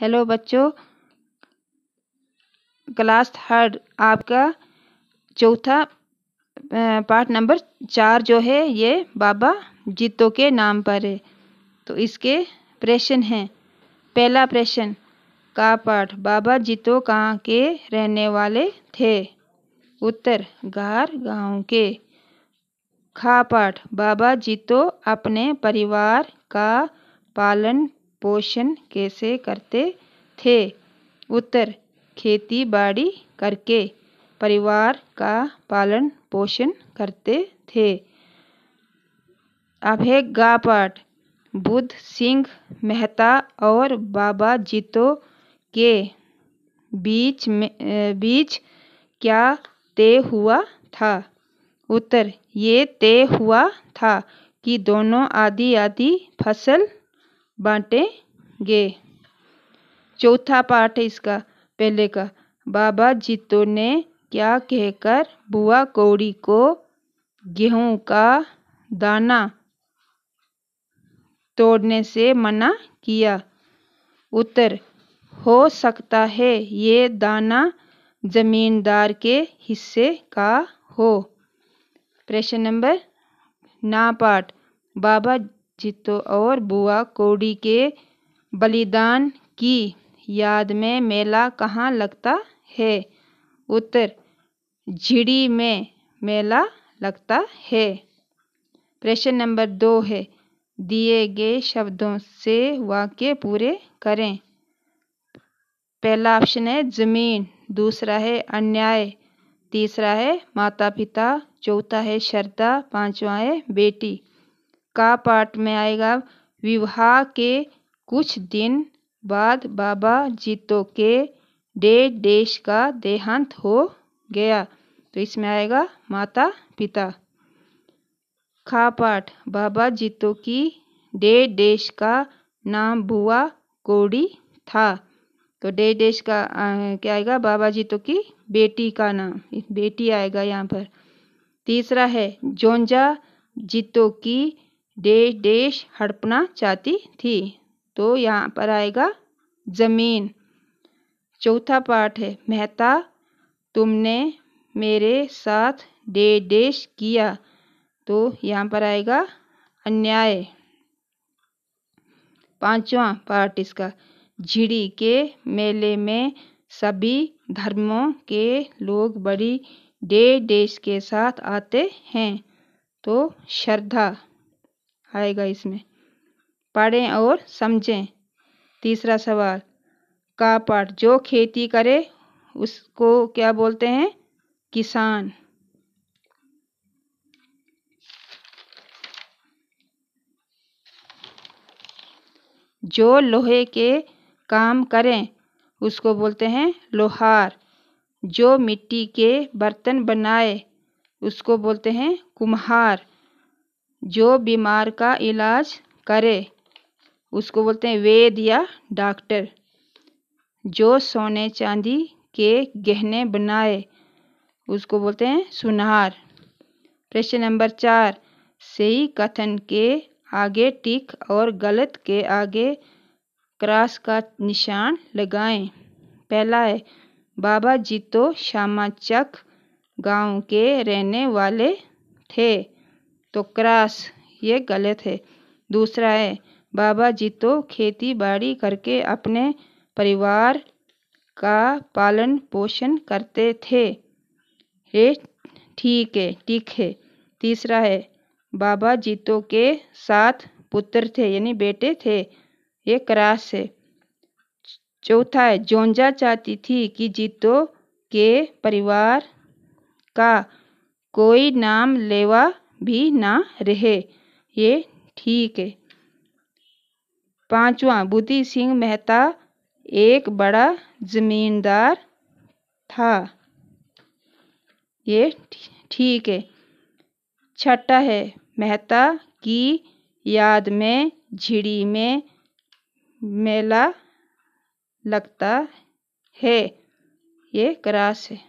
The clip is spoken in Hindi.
हेलो बच्चों क्लास थर्ड आपका चौथा पार्ट नंबर चार जो है ये बाबा जीतो के नाम पर है तो इसके प्रश्न हैं पहला प्रश्न का पाठ बाबा जीतो कहाँ के रहने वाले थे उत्तर घर गांव के खा पाठ बाबा जीतो अपने परिवार का पालन पोषण कैसे करते थे उत्तर खेती बाड़ी करके परिवार का पालन पोषण करते थे अभेगापाट बुद्ध सिंह मेहता और बाबा जीतो के बीच में बीच क्या तय हुआ था उत्तर ये तय हुआ था कि दोनों आदि आदि फसल बांटेंगे चौथा पार्ट है इसका पहले का बाबा जीतो ने क्या कहकर बुआ कौड़ी को गेहूं का दाना तोड़ने से मना किया उत्तर हो सकता है ये दाना जमींदार के हिस्से का हो प्रश्न नंबर ना पाठ बाबा जीतो और बुआ कोडी के बलिदान की याद में मेला कहाँ लगता है उत्तर झिड़ी में मेला लगता है प्रश्न नंबर दो है दिए गए शब्दों से वाक्य पूरे करें पहला ऑप्शन है जमीन दूसरा है अन्याय तीसरा है माता पिता चौथा है श्रद्धा पांचवा है बेटी का पाठ में आएगा विवाह के कुछ दिन बाद बाबा जीतो के डेढ़ देश का देहांत हो गया तो इसमें आएगा माता पिता पाठ बाबा जीतो की डेढ़ देश का नाम बुआ कोड़ी था तो डेढ़ देश का आ, क्या आएगा बाबा जीतो की बेटी का नाम बेटी आएगा यहाँ पर तीसरा है जोंजा जीतो की देश देश हड़पना चाहती थी तो यहाँ पर आएगा ज़मीन चौथा पार्ट है मेहता तुमने मेरे साथ दे देश किया तो यहाँ पर आएगा अन्याय पांचवा पार्ट इसका झिड़ी के मेले में सभी धर्मों के लोग बड़ी डे देश के साथ आते हैं तो श्रद्धा आएगा इसमें पढ़ें और समझें तीसरा सवाल का पाठ जो खेती करे उसको क्या बोलते हैं किसान जो लोहे के काम करें उसको बोलते हैं लोहार जो मिट्टी के बर्तन बनाए उसको बोलते हैं कुम्हार जो बीमार का इलाज करे उसको बोलते हैं वेद या डॉक्टर जो सोने चांदी के गहने बनाए उसको बोलते हैं सुनहार प्रश्न नंबर चार सही कथन के आगे टिक और गलत के आगे क्रॉस का निशान लगाएं पहला है बाबा जी तो श्यामाचक गांव के रहने वाले थे तो क्रास ये गलत है दूसरा है बाबा जी तो खेती बाड़ी करके अपने परिवार का पालन पोषण करते थे ये ठीक है ठीक है तीसरा है बाबा जीतो के साथ पुत्र थे यानी बेटे थे ये क्रास है चौथा है जोंजा चाहती थी कि जीतो के परिवार का कोई नाम लेवा भी ना रहे ये ठीक है पांचवा बुद्धि सिंह मेहता एक बड़ा जमींदार था ये ठीक है छठा है मेहता की याद में झिड़ी में मेला लगता है ये क्रास है